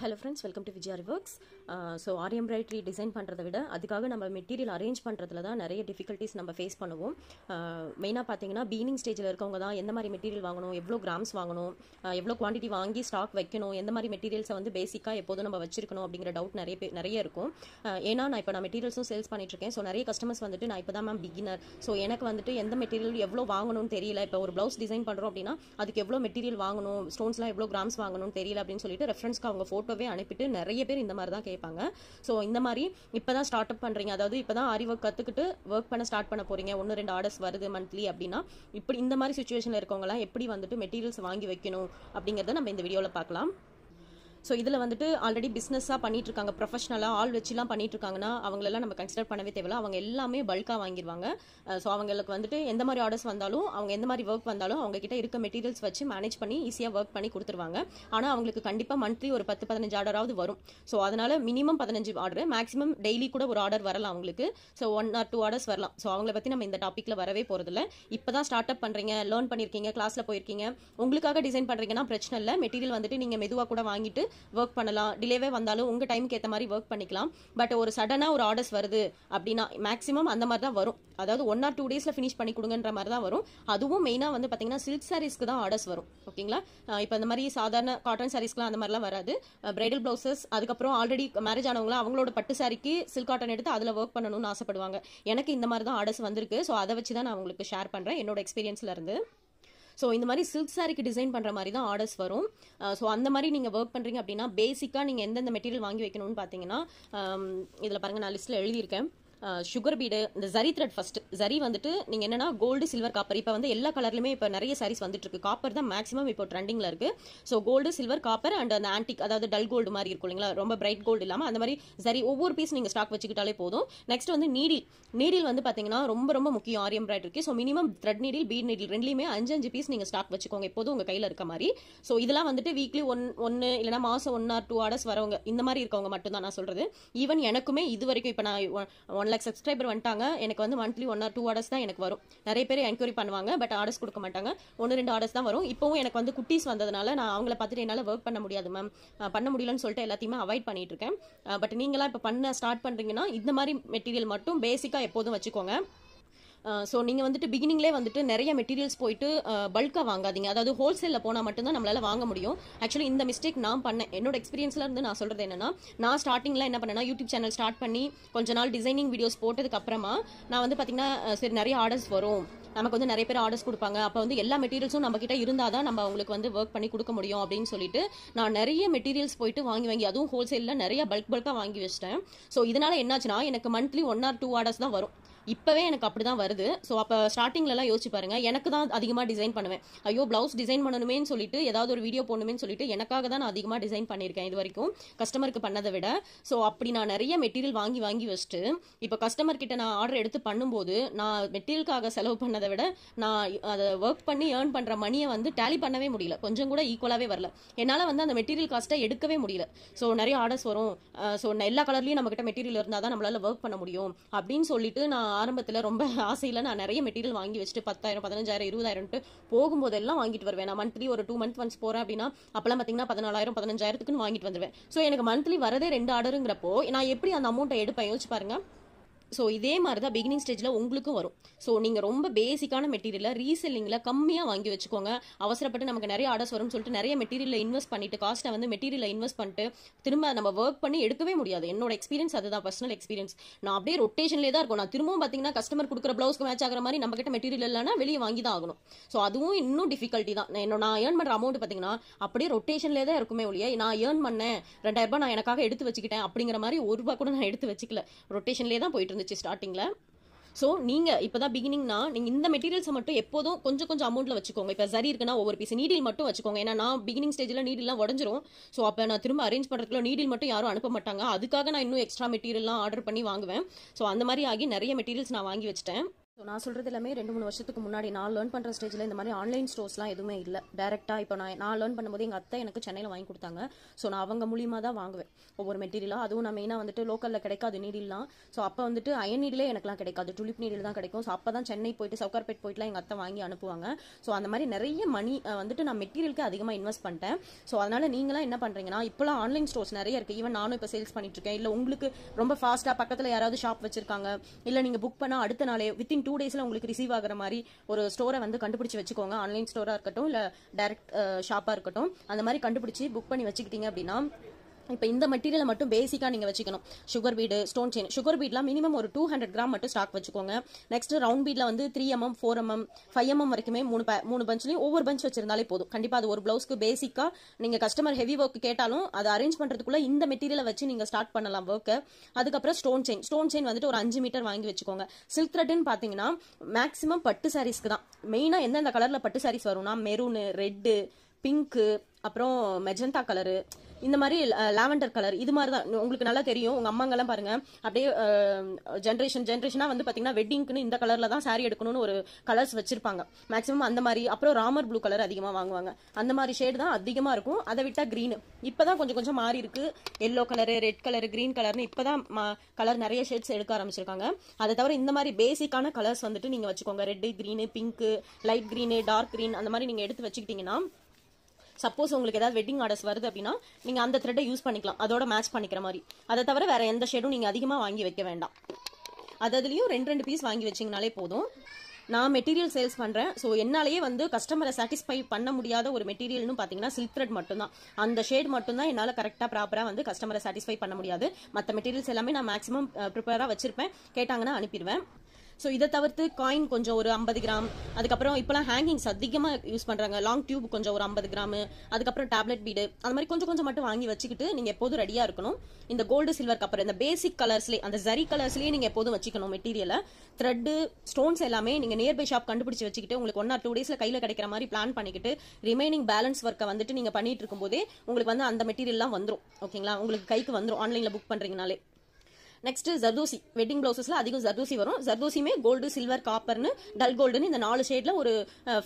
hello friends welcome to Vijay works so aari embroidery design பண்ணுறத விட அதுக்காக நம்ம மெட்டீரியல் அரேஞ்ச் பண்ணுறதுல தான் நிறைய டிஃபிகல்ட்டிஸ் நம்ம ஃபேஸ் பண்ணுவோம் மெயினாக uh, பார்த்தீங்கன்னா பீனிங் ஸ்டேஜில் இருக்கவங்க தான் எந்த மாதிரி மெட்டீரியல் வாங்கணும் எவ்வளோ கிராம்ஸ் வாங்கணும் uh, எவ்வளோ குவான்டிட்டி வாங்கி ஸ்டாக் வைக்கணும் எந்த மாதிரி மெட்டீரியல்ஸை வந்து பேசிக்காக எப்போதும் நம்ம வச்சிருக்கணும் அப்படிங்கிற டவுட் நிறைய பேர் நிறைய இருக்கும் uh, ஏன்னா நான் இப்போ நான் மெட்டீரியல்ஸும் சேல்ஸ் இருக்கேன் ஸோ நிறைய கஸ்டமர்ஸ் வந்துட்டு நான் இப்போ தான் மேம் பிகினர் ஸோ எனக்கு வந்துட்டு எந்த மெட்டீரியல் எவ்வளோ வாங்கணும்னு தெரியல இப்போ ஒரு ப்ளவுஸ் டிசைன் பண்ணுறோம் அப்படின்னா அதுக்கு எவ்வளோ மெட்டீரியல் வாங்கணும் ஸ்டோன்ஸ்லாம் எவ்வளோ கிராம்ஸ் வாங்கணும்னு தெரியல அப்படின்னு சொல்லிட்டு ரெஃபரன்ஸ்க்கு அவங்க ஃபோட்டோ ஃபேஸ்புக்கவே அனுப்பிட்டு நிறைய பேர் இந்த மாதிரி தான் கேட்பாங்க ஸோ இந்த மாதிரி இப்போ தான் ஸ்டார்ட் அப் பண்ணுறீங்க அதாவது இப்போ தான் ஆரி ஒர்க் கற்றுக்கிட்டு ஒர்க் பண்ண ஸ்டார்ட் பண்ண போகிறீங்க ஒன்று ரெண்டு ஆர்டர்ஸ் வருது மந்த்லி அப்படின்னா இப்படி இந்த மாதிரி சுச்சுவேஷனில் இருக்கவங்களாம் எப்படி வந்துட்டு மெட்டீரியல்ஸ் வாங்கி வைக்கணும் அப்படிங்கிறத நம்ம இந்த வீடியோவில் பார்க்கலாம் ஸோ இதில் வந்துட்டு ஆல்ரெடி பிஸ்னஸாக பண்ணிட்டு இருக்காங்க ப்ரொஃபஷனலாக ஆள் வச்சுலாம் பண்ணிட்டு இருக்காங்கன்னா அவங்களெல்லாம் நம்ம கன்சிடர் பண்ணவே தேவையில்ல அவங்க எல்லாமே பல்காக வாங்கிடுவாங்க ஸோ அவங்களுக்கு வந்துட்டு எந்த மாதிரி ஆர்டர்ஸ் வந்தாலும் அவங்க எந்த மாதிரி ஒர்க் வந்தாலும் அவங்க கிட்ட இருக்க மெட்டீரியல்ஸ் வச்சு மேனேஜ் பண்ணி ஈஸியாக ஒர்க் பண்ணி கொடுத்துருவாங்க ஆனால் அவங்களுக்கு கண்டிப்பாக மந்த்லி ஒரு பத்து பதினஞ்சு ஆர்டராவது வரும் ஸோ அதனால மினிமம் பதினஞ்சு ஆர்டர் மேக்ஸிமம் டெய்லி கூட ஒரு ஆர்டர் வரலாம் அவங்களுக்கு so one or two orders வரலாம் ஸோ அவங்கள பற்றி நம்ம இந்த டாப்பிக்கில் வரவே போகிறதில்ல இப்போ தான் ஸ்டார்ட் அப் பண்ணுறீங்க லேர்ன் பண்ணியிருக்கீங்க கிளாஸில் போயிருக்கீங்க உங்களுக்காக டிசைன் பண்ணுறீங்கன்னா பிரச்சனை இல்லை மெட்டீரியல் வந்துட்டு நீங்கள் மெதுவாக கூட வாங்கிட்டு ஒர்க் பண்ணலாம் டிலேவே வந்தாலும் உங்கள் டைமுக்கு ஏற்ற மாதிரி ஒர்க் பண்ணிக்கலாம் பட் ஒரு சடனாக ஒரு ஆர்டர்ஸ் வருது அப்படின்னா மேக்ஸிமம் அந்த மாதிரி தான் வரும் அதாவது ஒன் ஆர் டூ டேஸில் ஃபினிஷ் பண்ணி கொடுங்கன்ற மாதிரி தான் வரும் அதுவும் மெயினாக வந்து பார்த்தீங்கன்னா சில்க் சாரீஸ்க்கு தான் ஆர்டர்ஸ் வரும் ஓகேங்களா இப்போ இந்த மாதிரி சாதாரண காட்டன் சாரீஸ்க்குலாம் அந்த மாதிரிலாம் வராது பிரைடல் ப்ளவுசஸ் அதுக்கப்புறம் ஆல்ரெடி மேரேஜ் ஆனவங்களாம் அவங்களோட பட்டு சாரிக்கு சில்க் காட்டன் எடுத்து அதில் ஒர்க் பண்ணணும்னு ஆசைப்படுவாங்க எனக்கு இந்த மாதிரி தான் ஆர்டர்ஸ் வந்திருக்கு ஸோ அதை வச்சு தான் நான் உங்களுக்கு ஷேர் பண்ணுறேன் என்னோட இருந்து ஸோ இந்த மாதிரி சில்க் சாரிக்கு டிசைன் பண்ணுற மாதிரி தான் ஆர்டர்ஸ் வரும் ஸோ uh, அந்த மாதிரி நீங்கள் ஒர்க் பண்ணுறீங்க அப்படின்னா பேசிக்காக நீங்கள் எந்தெந்த மெட்டீரியல் வாங்கி வைக்கணும்னு பார்த்தீங்கன்னா um, இதில் பாருங்கள் நான் லிஸ்ட்டில் எழுதியிருக்கேன் சுகர் பீடு இந்த ஜரி த்ரெட் ஃபஸ்ட்டு ஜரி வந்துட்டு நீங்கள் என்னென்னா கோல்டு சில்வர் காப்பர் இப்போ வந்து எல்லா கலர்லையுமே இப்போ நிறைய சாரீஸ் வந்துட்டுருக்கு காப்பர் தான் மேக்ஸிமம் இப்போ ட்ரெண்டிங்கில் இருக்குது so gold silver copper and அந்த ஆன்டிக் அதாவது டல் கோல்டு மாதிரி இருக்கும் இல்லைங்களா ரொம்ப பிரைட் கோல்டு இல்லாமல் அந்த மாதிரி சரி ஒவ்வொரு பீஸ் நீங்கள் ஸ்டாக் வச்சுக்கிட்டாலே போதும் நெக்ஸ்ட் வந்து நீடில் நீடில் வந்து பார்த்தீங்கன்னா ரொம்ப ரொம்ப முக்கியம் ஆரியம் இருக்குது so minimum thread needle bead needle ரெண்டுலையுமே அஞ்சு அஞ்சு பீஸ் நீங்கள் ஸ்டாக் வச்சுக்கோங்க எப்போதும் உங்கள் கையில் இருக்க மாதிரி ஸோ இதெல்லாம் வந்துட்டு வீக்லி ஒன் ஒன்று இல்லைனா மாதம் ஒன் ஆர் டூ ஆர்டர்ஸ் வரவங்க இந்த மாதிரி இருக்கவங்க மட்டும் தான் நான் சொல்கிறது ஈவன் எனக்குமே இது வரைக்கும் இப்போ நான் ஒன் லேக் சப்ஸ்கிரைபர் வந்துட்டாங்க எனக்கு வந்து monthly one or two orders தான் எனக்கு வரும் நிறைய பேர் என்கொயரி பண்ணுவாங்க பட் ஆர்டர்ஸ் கொடுக்க மாட்டாங்க ஒன்று ரெண்டு ஆர்டர்ஸ் தான் வரும் இப்போவும் எனக்கு வந்து குட்டீஸ் வந்ததுனால நான் அவங்கள பார்த்துட்டு என்னால் ஒர்க் பண்ண முடியாது மேம் பண்ண முடியலன்னு சொல்லிட்டு எல்லாத்தையுமே அவாய்ட் பண்ணிட்டு இருக்கேன் பட் நீங்களாம் இப்போ பண்ண ஸ்டார்ட் பண்ணுறீங்கன்னா இந்த மாதிரி மெட்டீரியல் மட்டும் பேசிக்காக எப்போதும் வச்சுக்கோங்க ஸோ நீங்கள் வந்துட்டு பிகினிங்லேயே வந்துட்டு நிறைய மெட்டீரியல்ஸ் போயிட்டு பல்காக வாங்காதீங்க அதாவது ஹோல்சேலில் போனால் மட்டும்தான் நம்மளால் வாங்க முடியும் ஆக்சுவலி இந்த மிஸ்டேக் நான் பண்ணேன் என்னோட எக்ஸ்பீரியன்ஸில் இருந்து நான் சொல்கிறது என்னன்னா நான் ஸ்டார்டிங்கில் என்ன பண்ணேன்னா யூடியூப் சேனல் ஸ்டார்ட் பண்ணி கொஞ்ச நாள் டிசைனிங் வீடியோஸ் போட்டதுக்கு அப்புறமா நான் வந்து பார்த்தீங்கன்னா சரி நிறைய ஆர்டர்ஸ் வரும் நமக்கு வந்து நிறைய பேர் ஆர்டர்ஸ் கொடுப்பாங்க அப்போ வந்து எல்லா மெட்டீரியல்ஸும் நம்ம கிட்ட இருந்தால் தான் நம்ம அவங்களுக்கு வந்து ஒர்க் பண்ணி கொடுக்க முடியும் அப்படின்னு சொல்லிட்டு நான் நிறைய மெட்டீரியல்ஸ் போயிட்டு வாங்கி வாங்கி அதுவும் ஹோல்சேலில் நிறைய பல்க் பல்காக வாங்கி வச்சிட்டேன் ஸோ இதனால் என்னாச்சுன்னா எனக்கு monthly one or two orders தான் வரும் இப்போவே எனக்கு அப்படி தான் வருது ஸோ அப்போ ஸ்டார்டிங்லலாம் யோசிச்சு பாருங்க எனக்கு தான் அதிகமாக டிசைன் பண்ணுவேன் ஐயோ ப்ளவுஸ் டிசைன் பண்ணணுமே சொல்லிட்டு ஏதாவது ஒரு வீடியோ போடணுமே சொல்லிட்டு எனக்காக தான் நான் அதிகமாக டிசைன் பண்ணியிருக்கேன் இது வரைக்கும் கஸ்டமருக்கு பண்ணதை விட ஸோ அப்படி நான் நிறைய மெட்டீரியல் வாங்கி வாங்கி வச்சுட்டு இப்போ கஸ்டமர் கிட்ட நான் ஆர்டர் எடுத்து பண்ணும்போது நான் மெட்டீரியலுக்காக செலவு பண்ணதை விட நான் அதை ஒர்க் பண்ணி ஏர்ன் பண்ணுற மணியை வந்து டேலி பண்ணவே முடியல கொஞ்சம் கூட ஈக்குவலாகவே வரல என்னால் வந்து அந்த மெட்டீரியல் காஸ்ட்டை எடுக்கவே முடியல ஸோ நிறைய ஆர்டர்ஸ் வரும் ஸோ எல்லா கலர்லேயும் நம்மக்கிட்ட மெட்டீரியல் இருந்தால் தான் நம்மளால் ஒர்க் பண்ண முடியும் அப்படின்னு சொல்லிட்டு நான் ஆரம்பத்தில் ரொம்ப ஆசையில் நான் நிறைய மெட்டீரியல் வாங்கி வச்சுட்டு பத்தாயிரம் பதினஞ்சாயிரம் இருபதாயிரம்ட்டு போகும்போதெல்லாம் வாங்கிட்டு வருவேன் நான் மந்த்லி ஒரு டூ மந்த் ஒன்ஸ் போகிறேன் அப்படின்னா அப்போலாம் பார்த்தீங்கன்னா பதினாலாயிரம் பதினஞ்சாயிரத்துக்குன்னு வாங்கிட்டு வந்துடுவேன் ஸோ எனக்கு மந்த்லி வரதே ரெண்டு ஆர்டருங்கிறப்போ நான் எப்படி அந்த அமௌண்ட்டை எடுப்பேன் யோசிச்சு பாருங்கள் ஸோ இதே மாதிரி தான் பிகினிங் ஸ்டேஜில் உங்களுக்கும் வரும் ஸோ நீங்கள் ரொம்ப பேசிக்கான மெட்டீரியலை ரீசெல்லிங்கில் கம்மியாக வாங்கி வச்சுக்கோங்க அவசரப்பட்டு நமக்கு நிறைய ஆர்டர்ஸ் வரும்னு சொல்லிட்டு நிறைய மெட்டீரியலில் இன்வெஸ்ட் பண்ணிட்டு காஸ்ட்டை வந்து மெட்டீரியலில் இன்வெஸ்ட் பண்ணிட்டு திரும்ப நம்ம ஒர்க் பண்ணி எடுக்கவே முடியாது என்னோட எக்ஸ்பீரியன்ஸ் அதுதான் பர்சனல் எக்ஸ்பீரியன்ஸ் நான் அப்படியே ரொட்டேஷன்லேயே தான் இருக்கும் நான் திரும்பவும் பார்த்தீங்கன்னா கஸ்டமர் கொடுக்குற ப்ளவுஸ்க்கு மேட்ச் ஆகிற மாதிரி நம்மக்கிட்ட மெட்டீரியல் இல்லைனா வெளியே வாங்கி தான் ஆகணும் ஸோ அதுவும் இன்னும் டிஃபிகல்ட்டி தான் என்னோட நான் ஏர்ன் பண்ணுற அமௌண்ட் பார்த்தீங்கன்னா அப்படியே ரொட்டேஷன்லேயே தான் இருக்குமே ஒழிய நான் ஏர்ன் பண்ணேன் ரெண்டாயிரம் ரூபாய் நான் எனக்காக எடுத்து வச்சுக்கிட்டேன் அப்படிங்கிற மாதிரி ஒரு ரூபா கூட நான் எடுத்து வச்சுக்கல ரொட்டேஷன்லேயே தான் போயிட்டு இருந்துச்சு ஸ்டார்டிங்கில் ஸோ நீங்கள் இப்போ தான் பிகினிங்னா நீங்கள் இந்த மெட்டீரியல்ஸை மட்டும் எப்போதும் கொஞ்சம் கொஞ்சம் அமௌண்ட்டில் வச்சுக்கோங்க இப்போ சரி இருக்குன்னா ஒவ்வொரு பீஸ் நீடில் மட்டும் வச்சுக்கோங்க ஏன்னா நான் பிகினிங் ஸ்டேஜில் நீடில்லாம் உடஞ்சிரும் ஸோ அப்போ நான் திரும்ப அரேஞ்ச் பண்ணுறதுக்குள்ள நீடில் மட்டும் யாரும் அனுப்ப மாட்டாங்க அதுக்காக நான் இன்னும் எக்ஸ்ட்ரா மெட்டீரியல்லாம் ஆர்டர் பண்ணி வாங்குவேன் ஸோ அந்த மாதிரி ஆகி நிறைய மெட்டீரியல்ஸ் நான் வாங்கி வச்சிட்டேன் ஸோ நான் சொல்கிறது எல்லாமே ரெண்டு மூணு வருஷத்துக்கு முன்னாடி நான் லேர்ன் பண்ணுற ஸ்டேஜில் இந்த மாதிரி ஆன்லைன் ஸ்டோர்ஸ்லாம் எதுவுமே இல்லை டேரெக்டாக இப்போ நான் நான் லேர்ன் பண்ணும்போது எங்கள் அத்தை எனக்கு சென்னையில் வாங்கி கொடுத்தாங்க ஸோ நான் அவங்க மூலியமாக தான் வாங்குவேன் ஒவ்வொரு மெட்டீரியலாக அதுவும் நான் மெயினாக வந்துட்டு லோக்கலில் கிடைக்காது நீடில்லாம் ஸோ அப்போ வந்துட்டு அயன் நீடிலே எனக்குலாம் கிடைக்காது டுலிப் நீடில் தான் கிடைக்கும் ஸோ அப்போ தான் சென்னை போயிட்டு சவுக்கார்பேட் போயிட்டுலாம் எங்கள் அத்தை வாங்கி அனுப்புவாங்க ஸோ அந்த மாதிரி நிறைய மணி வந்துட்டு நான் மெட்டீரியலுக்கு அதிகமாக இன்வெஸ்ட் பண்ணிட்டேன் ஸோ அதனால் நீங்களாம் என்ன பண்ணுறீங்கன்னா இப்போலாம் ஆன்லைன் ஸ்டோர்ஸ் நிறைய இருக்குது ஈவன் நானும் இப்போ சேல்ஸ் பண்ணிட்டு இருக்கேன் இல்லை உங்களுக்கு ரொம்ப ஃபாஸ்ட்டாக பக்கத்தில் யாராவது ஷாப் வச்சிருக்காங்க இல்லை நீங்கள் புக் பண்ணால் அடுத்த நாளே வித்தின் டூ டேஸில் உங்களுக்கு ரிசீவ் ஆகிற மாதிரி ஒரு ஸ்டோரை வந்து கண்டுபிடிச்சி வச்சுக்கோங்க ஆன்லைன் ஸ்டோராக இருக்கட்டும் இல்லை டேரக்ட் ஷாப்பாக இருக்கட்டும் அந்த மாதிரி கண்டுபிடிச்சி புக் பண்ணி வச்சுக்கிட்டீங்க அப்படின்னா இப்போ இந்த மெட்டீரியலை மட்டும் பேசிக்காக நீங்கள் வச்சுக்கணும் sugar bead stone chain sugar பீட்லாம் மினிமம் ஒரு டூ ஹண்ட்ரட் கிராம் மட்டும் ஸ்டாக் வச்சுக்கோங்க நெக்ஸ்ட் ரவுண்ட் பீடில் வந்து three MM four MM five MM வரைக்குமே மூணு மூணு பஞ்ச்லையும் ஒவ்வொரு பஞ்ச் வச்சிருந்தாலே போதும் கண்டிப்பாக அது ஒரு ப்ளவுஸ்க்கு பேசிக்காக நீங்கள் கஸ்டமர் ஹெவி ஒர்க் கேட்டாலும் அதை அரேஞ்ச் பண்ணுறதுக்குள்ளே இந்த மெட்டீரியலை வச்சு நீங்கள் ஸ்டார்ட் பண்ணலாம் ஒர்க்கு அதுக்கப்புறம் ஸ்டோன் செயின் ஸ்டோன் செயின் வந்துட்டு ஒரு அஞ்சு மீட்டர் வாங்கி வச்சுக்கோங்க சில்க் த்ரெட்னு பார்த்தீங்கன்னா மேக்ஸிமம் பட்டு சாரீஸ்க்கு தான் மெயினாக எந்தெந்த கலரில் பட்டு சாரீஸ் வரும்னா மெரூனு ரெட்டு பிங்க்கு அப்புறம் மெஜந்தா கலரு இந்த மாதிரி லாவெண்டர் கலர் இது மாதிரி தான் உங்களுக்கு நல்லா தெரியும் உங்கள் அம்மாங்கெல்லாம் பாருங்க அப்படியே ஜென்ரேஷன் ஜென்ரேஷனாக வந்து பார்த்தீங்கன்னா வெட்டிங்க்குன்னு இந்த கலரில் தான் சாரி எடுக்கணும்னு ஒரு கலர்ஸ் வச்சிருப்பாங்க மேக்ஸிமம் அந்த மாதிரி அப்புறம் ராமர் ப்ளூ கலர் அதிகமாக வாங்குவாங்க அந்த மாதிரி ஷேடு தான் அதிகமாக இருக்கும் அதை விட்டால் க்ரீனு இப்போ தான் கொஞ்சம் கொஞ்சம் மாறி இருக்கு yellow colour red colour green கலர்னு இப்போ தான் கலர் நிறைய ஷேட்ஸ் எடுக்க ஆரம்பிச்சிருக்காங்க அதை தவிர இந்த மாதிரி பேசிக்கான கலர்ஸ் வந்துட்டு நீங்கள் வச்சுக்கோங்க red green pink light green dark green அந்த மாதிரி நீங்கள் எடுத்து வச்சுக்கிட்டிங்கன்னா சப்போஸ் உங்களுக்கு ஏதாவது வெட்டிங் ஆர்டர்ஸ் வருது அப்படின்னா நீங்கள் அந்த த்ரெட்டை யூஸ் பண்ணிக்கலாம் அதோட மேட்ச் பண்ணிக்கிற மாதிரி அதை தவிர வேறு எந்த ஷேடும் நீங்கள் அதிகமாக வாங்கி வைக்க வேண்டாம் அது அதுலேயும் ரெண்டு ரெண்டு பீஸ் வாங்கி வச்சிங்கனாலே போதும் நான் மெட்டீரியல் சேல்ஸ் பண்ணுறேன் ஸோ என்னாலேயே வந்து கஸ்டமரை சாட்டிஸ்ஃபை பண்ண முடியாத ஒரு மெட்டீரியல்னு பார்த்தீங்கன்னா சில்க் த்ரெட் மட்டும்தான் அந்த ஷேட் மட்டும்தான் என்னால் கரெக்டாக ப்ராப்பராக வந்து கஸ்டமரை சாட்டிஸ்ஃபை பண்ண முடியாது மற்ற மெட்டீரியல்ஸ் எல்லாமே நான் மேக்ஸிமம் ப்ரிப்பேராக வச்சிருப்பேன் கேட்டாங்கன்னா அனுப்பிடுவேன் ஸோ இதை தவிர்த்து காயின் கொஞ்சம் ஒரு ஐம்பது கிராம் அதுக்கப்புறம் இப்போலாம் ஹேங்கிங்ஸ் அதிகமாக யூஸ் பண்ணுறாங்க லாங் டியூப் கொஞ்சம் ஒரு ஐம்பது கிராம் அதுக்கப்புறம் டேப்லெட் பீடு அந்த மாதிரி கொஞ்சம் கொஞ்சம் மட்டும் வாங்கி வச்சுக்கிட்டு நீங்கள் எப்போதும் ரெடியாக இருக்கணும் இந்த கோல்டு சில்வர் கப்பர் இந்த பேசிக் கலர்ஸ்லேயே அந்த ஜரி கலர்ஸ்லேயே நீங்கள் எப்போதும் வச்சுக்கணும் மெட்டீரியலை த்ரெட்டு ஸ்டோன்ஸ் எல்லாமே நீங்கள் நியர்பை ஷாப் கண்டுபிடிச்சி வச்சுக்கிட்டு உங்களுக்கு ஒன் ஆர் டூ டேஸில் கையில் கிடைக்கிற மாதிரி பிளான் பண்ணிக்கிட்டு ரிமைனிங் பேலன்ஸ் ஒர்க்கை வந்துட்டு நீங்கள் பண்ணிட்டு இருக்கும்போதே உங்களுக்கு வந்து அந்த மெட்டீரியல்லாம் வந்துடும் ஓகேங்களா உங்களுக்கு கைக்கு வந்துடும் ஆன்லைனில் புக் பண்ணுறீங்கனாலே நெக்ஸ்ட் ஜர்தூசி வெட்டிங் பிளவுசஸ்ல அதிகம் ஜர்தூசி வரும் ஜர்தூசியுமே கோல்டு சில்வர் காப்பர்னு டல் கோல்டுன்னு இந்த நாலு ஷேட்ல ஒரு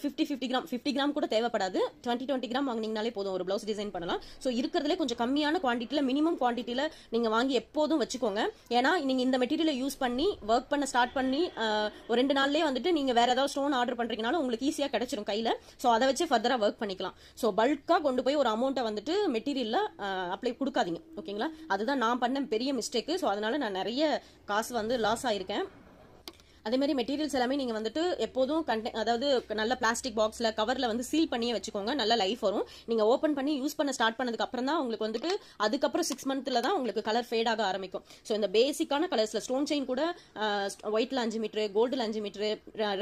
fifty fifty gram fifty gram கூட தேவைப்படாது டுவெண்ட்டி டுவெண்ட்டி கிராம் வாங்கினீங்கனாலே போதும் ஒரு பிளவுஸ் டிசைன் பண்ணலாம் ஸோ இருக்கிறதுல கொஞ்சம் கம்மியான குவான்டிட்டியில் மினிமம் குவான்டிட்டியில் நீங்கள் வாங்கி எப்போதும் வச்சுக்கோங்க ஏன்னா நீங்கள் இந்த மெட்டீரியலை யூஸ் பண்ணி ஒர்க் பண்ண ஸ்டார்ட் பண்ணி ஒரு ரெண்டு நாள்லேயே வந்துட்டு நீங்கள் வேற ஏதாவது ஸ்டோன் ஆர்டர் பண்ணுறீங்கனாலும் உங்களுக்கு ஈஸியாக கிடைச்சிரும் கையில் ஸோ அதை வச்சு ஃபர்தராக ஒர்க் பண்ணிக்கலாம் ஸோ பல்காக கொண்டு போய் ஒரு அமௌண்ட்டை வந்துட்டு மெட்டீரியலில் அப்ளை கொடுக்காதீங்க ஓகேங்களா அதுதான் நான் பண்ண பெரிய மிஸ்டேக்கு ஸோ அதனால நான் நான் நிறைய காசு வந்து லாஸ் ஆயிருக்கேன் அதே மாதிரி மெட்டீரியல்ஸ் எல்லாமே நீங்கள் வந்துட்டு எப்போதும் கண்டெ அதாவது நல்ல பிளாஸ்டிக் பாக்ஸில் கவரில் வந்து சீல் பண்ணியே வச்சுக்கோங்க நல்ல லைஃப் வரும் நீங்கள் ஓப்பன் பண்ணி யூஸ் பண்ண ஸ்டார்ட் பண்ணதுக்கு அப்புறம் தான் உங்களுக்கு வந்துட்டு அதுக்கப்புறம் சிக்ஸ் மந்த்தில் தான் உங்களுக்கு கலர் ஃபேட் ஆக ஆரம்பிக்கும் ஸோ இந்த பேசிக்கான கலர்ஸில் ஸ்டோன் செயின் கூட ஒயிட்டில் அஞ்சு மீட்ரு கோல்டில் அஞ்சு மீட்ரு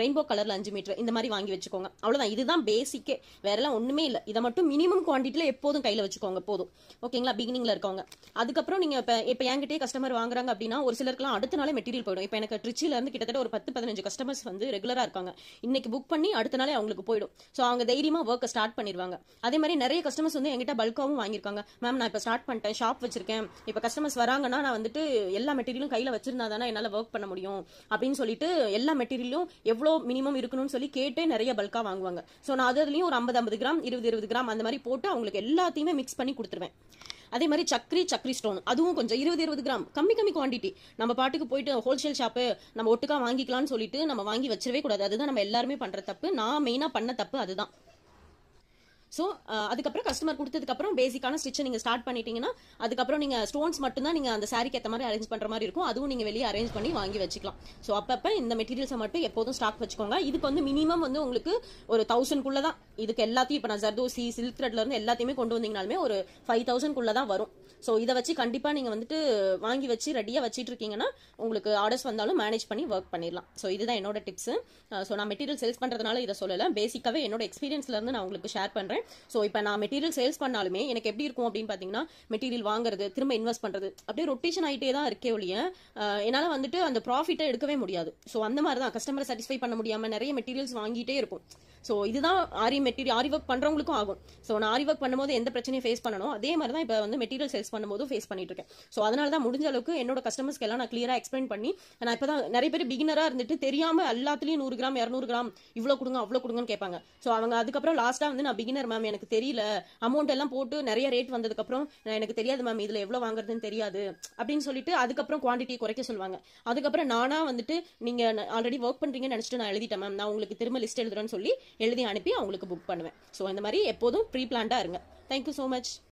ரெயின்போ கலரில் அஞ்சு மீட்ரு இந்த மாதிரி வாங்கி வச்சுக்கோங்க அவ்வளோதான் இதுதான் பேசிக்கே வேறெல்லாம் ஒன்றுமே இல்லை இதை மட்டும் மினிமம் குவான்டிட்டியில் எப்போதும் கையில் வச்சுக்கோங்க போதும் ஓகேங்களா பிகினிங்கில் இருக்கவங்க அதுக்கப்புறம் நீங்கள் இப்போ இப்போ என்கிட்டயே கஸ்டமர் வாங்குறாங்க அப்படின்னா ஒரு சிலருக்குலாம் அடுத்த நாளே மெட்டீரியல் போயிடும் இப்போ எனக்கு ட்ரிச்சிலேருந்து கிட்டத்தட்ட ஒரு பத்து பதினஞ்சு கஸ்டமர்ஸ் வந்து ரெகுலராக இருக்காங்க இன்னைக்கு புக் பண்ணி அடுத்த நாளே அவங்களுக்கு போயிடும் ஸோ அவங்க தைரியமாக ஒர்க்கை ஸ்டார்ட் பண்ணிடுவாங்க அதே மாதிரி நிறைய கஸ்டமர்ஸ் வந்து எங்கிட்ட பல்காகவும் வாங்கியிருக்காங்க மேம் நான் இப்போ ஸ்டார்ட் பண்ணிட்டேன் ஷாப் வச்சிருக்கேன் இப்போ கஸ்டமர்ஸ் வராங்கன்னா நான் வந்துட்டு எல்லா மெட்டீரியலும் கையில் வச்சிருந்தா தானே என்னால் ஒர்க் பண்ண முடியும் அப்படின்னு சொல்லிட்டு எல்லா மெட்டீரியலும் எவ்வளோ மினிமம் இருக்கணும்னு சொல்லி கேட்டே நிறைய பல்காக வாங்குவாங்க ஸோ நான் அதுலேயும் ஒரு ஐம்பது ஐம்பது கிராம் இருபது இருபது கிராம் அந்த மாதிரி போட்டு அவங்களுக்கு எல்லாத்தையுமே மிக்ஸ் பண்ணி கொடுத்துருவேன் அதே மாதிரி சக்கரி சக்கரி ஸ்டோன் அதுவும் கொஞ்சம் இருபது இருபது கிராம் கம்மி கம்மி குவான்டிட்டி நம்ம பாட்டுக்கு போயிட்டு ஹோல்சேல் ஷாப்பு நம்ம ஒட்டுக்கா வாங்கிக்கலாம்னு சொல்லிட்டு நம்ம வாங்கி வச்சிடவே கூடாது அதுதான் நம்ம எல்லாருமே பண்ற தப்பு நான் மெயினாக பண்ண தப்பு அதுதான் ஸோ uh, அதுக்கப்புறம் கஸ்டமர் கொடுத்ததுக்கப்புறம் பேசிக்கான ஸ்டிச்சை நீங்கள் ஸ்டார்ட் பண்ணிட்டீங்கன்னா அதுக்கப்புறம் நீங்கள் ஸ்டோன்ஸ் மட்டும்தான் நீங்கள் அந்த சாரிக்கு ஏற்ற மாதிரி அரேஞ்ச் பண்ணுற மாதிரி இருக்கும் அதுவும் நீங்கள் வெளியே அரேஞ்ச் பண்ணி வாங்கி வச்சுக்கலாம் ஸோ அப்பப்போ இந்த மெட்டீரியல்ஸை மட்டும் எப்போதும் ஸ்டாக் வச்சுக்கோங்க இதுக்கு வந்து மினிமம் வந்து உங்களுக்கு ஒரு தௌசண்ட்குள்ளே தான் இதுக்கு எல்லாத்தையும் இப்போ நான் ஜர்தோசி சில்க் த்ரெட்லேருந்து எல்லாத்தையுமே கொண்டு வந்தீங்கனாலுமே ஒரு ஃபைவ் தௌசண்ட்குள்ளே தான் வரும் ஸோ இதை வச்சு கண்டிப்பாக நீங்கள் வந்துட்டு வாங்கி வச்சு ரெடியாக வச்சுட்டு இருக்கீங்கன்னா உங்களுக்கு ஆர்டர்ஸ் வந்தாலும் மேனேஜ் பண்ணி ஒர்க் பண்ணிடலாம் ஸோ இதுதான் என்னோட டிப்ஸ் ஸோ uh, நான் மெட்டீரியல் சேல்ஸ் பண்ணுறதுனால இதை சொல்லலை பேசிக்காகவே என்னோட எக்ஸ்பீரியன்ஸ்லேருந்து நான் உங்களுக்கு ஷேர் பண்ணுறேன் சொல்கிறேன் ஸோ இப்போ நான் மெட்டீரியல் சேல்ஸ் பண்ணாலுமே எனக்கு எப்படி இருக்கும் அப்படின்னு பார்த்தீங்கன்னா மெட்டீரியல் வாங்குறது திரும்ப இன்வெஸ்ட் பண்ணுறது அப்படியே ரொட்டேஷன் ஆகிட்டே தான் இருக்கே ஒழிய என்னால் வந்துட்டு அந்த ப்ராஃபிட்டை எடுக்கவே முடியாது ஸோ அந்த மாதிரி தான் கஸ்டமரை சாட்டிஸ்ஃபை பண்ண முடியாமல் நிறைய மெட்டீரியல்ஸ் வாங்கிட்டே இருக்கும் ஸோ இதுதான் ஆரி மெட்டீரியல் ஆரி ஒர்க் பண்ணுறவங்களுக்கும் ஆகும் ஸோ நான் ஆரி ஒர்க் பண்ணும்போது எந்த பிரச்சனையும் ஃபேஸ் பண்ணணும் அதே மாதிரி தான் இப்போ வந்து மெட்டீரியல் சேல்ஸ் பண்ணும்போது ஃபேஸ் பண்ணிட்டு இருக்கேன் ஸோ அதனால தான் முடிஞ்ச அளவுக்கு என்னோட கஸ்டமர்ஸ்க்கு எல்லாம் நான் கிளியராக எக்ஸ்பிளைன் பண்ணி நான் இப்போ தான் நிறைய பேர் பிகினராக இருந்துட்டு தெரியாமல் எல்லாத்துலேயும் நூறு கிராம் இரநூறு கிராம் இவ்வளோ கொடுங்க அவ்வளோ கொடுங்கன்னு கேட்பாங்க ஸோ அவங்க அதுக்கப்புறம் லாஸ்ட்டாக வந்து நான் பிகினர் மேம் எனக்கு தெரியல அமௌண்ட் எல்லாம் போட்டு நிறைய ரேட் வந்ததுக்கு அப்புறம் எனக்கு தெரியாது மேம் இதுல எவ்வளவு வாங்குறதுன்னு தெரியாது அப்படின்னு சொல்லிட்டு அதுக்கப்புறம் குவான்டிட்டி குறைக்க சொல்லுவாங்க அதுக்கப்புறம் நானா வந்துட்டு நீங்க ஆல்ரெடி ஒர்க் பண்றீங்கன்னு நினைச்சிட்டு நான் எழுதிட்டேன் மேம் நான் உங்களுக்கு திரும்ப லிஸ்ட் எழுதுறேன்னு சொல்லி எழுதி அனுப்பி அவங்களுக்கு புக் பண்ணுவேன் ஸோ இந்த மாதிரி எப்போதும் ப்ரீ பிளான்டா இருங்க தேங்க்யூ ஸோ மச்